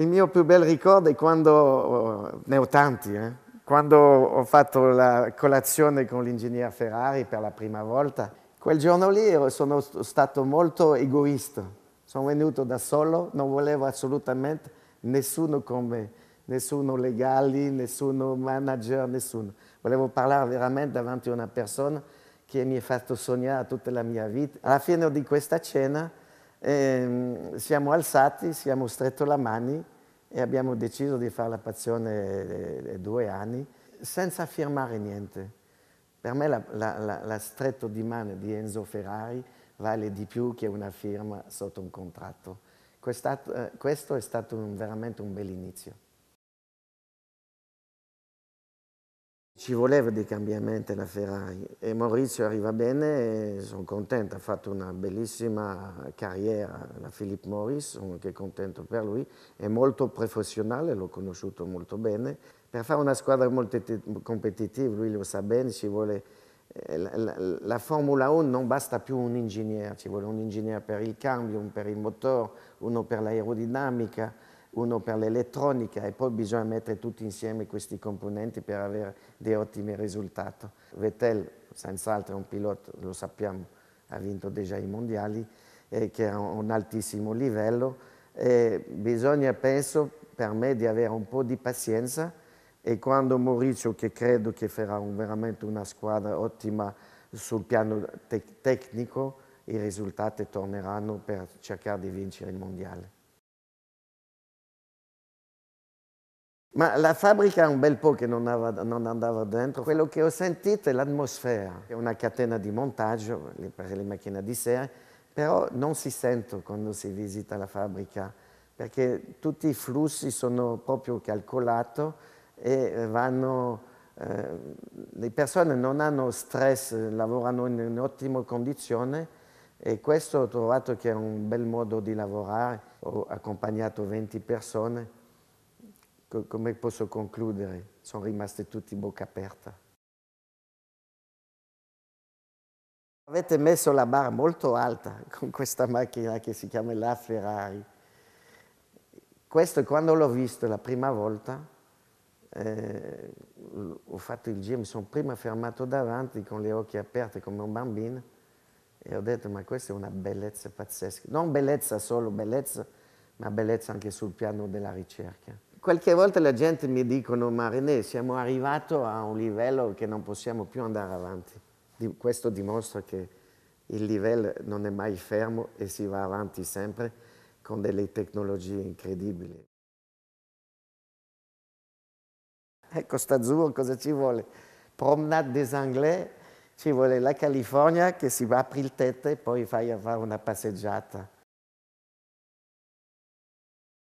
Il mio più bel ricordo è quando, oh, ne ho tanti, eh? quando ho fatto la colazione con l'ingegnere Ferrari per la prima volta. Quel giorno lì sono stato molto egoista, sono venuto da solo, non volevo assolutamente nessuno come nessuno legale, nessuno manager, nessuno. Volevo parlare veramente davanti a una persona che mi ha fatto sognare tutta la mia vita. Alla fine di questa cena e ehm, siamo alzati, siamo stretto la mani e abbiamo deciso di fare la passione eh, eh, due anni senza firmare niente. Per me la, la, la, la stretto di mano di Enzo Ferrari vale di più che una firma sotto un contratto. Eh, questo è stato, veramente un bel inizio. Ci voleva dei cambiamenti alla Ferrari e Maurizio arriva bene e sono contento, ha fatto una bellissima carriera la Philip Morris, sono anche contento per lui, è molto professionale, l'ho conosciuto molto bene. Per fare una squadra molto competitiva, lui lo sa bene, ci vuole... Eh, la, la, la Formula 1 non basta più un ingegnere, ci vuole un ingegnere per il cambio, un per il motore, uno per l'aerodinamica, uno per l'elettronica e poi bisogna mettere tutti insieme questi componenti per avere dei ottimi risultati. Vettel, senz'altro, è un pilota, lo sappiamo, ha vinto già i mondiali, eh, che è un altissimo livello. E bisogna, penso, per me, di avere un po' di pazienza e quando Maurizio, che credo che farà un, veramente una squadra ottima sul piano te tecnico, i risultati torneranno per cercare di vincere il mondiale. Ma la fabbrica è un bel po' che non, aveva, non andava dentro, quello che ho sentito è l'atmosfera, è una catena di montaggio per le macchine di serie, però non si sente quando si visita la fabbrica, perché tutti i flussi sono proprio calcolati e vanno, eh, le persone non hanno stress, lavorano in un'ottima condizione e questo ho trovato che è un bel modo di lavorare, ho accompagnato 20 persone co come posso concludere? Sono rimasti tutti bocca aperta. Avete messo la barra molto alta con questa macchina che si chiama la Ferrari. Questo quando l'ho visto la prima volta, eh, ho fatto il giro, mi sono prima fermato davanti con le occhi aperte come un bambino e ho detto ma questa è una bellezza pazzesca. Non bellezza solo, bellezza, ma bellezza anche sul piano della ricerca qualche volta la gente mi dicono, ma René, siamo arrivati a un livello che non possiamo più andare avanti. Questo dimostra che il livello non è mai fermo e si va avanti sempre con delle tecnologie incredibili. Ecco, Stazzurro cosa ci vuole? Promenade des Anglais, ci vuole la California che si apre il tetto e poi fai a fare una passeggiata.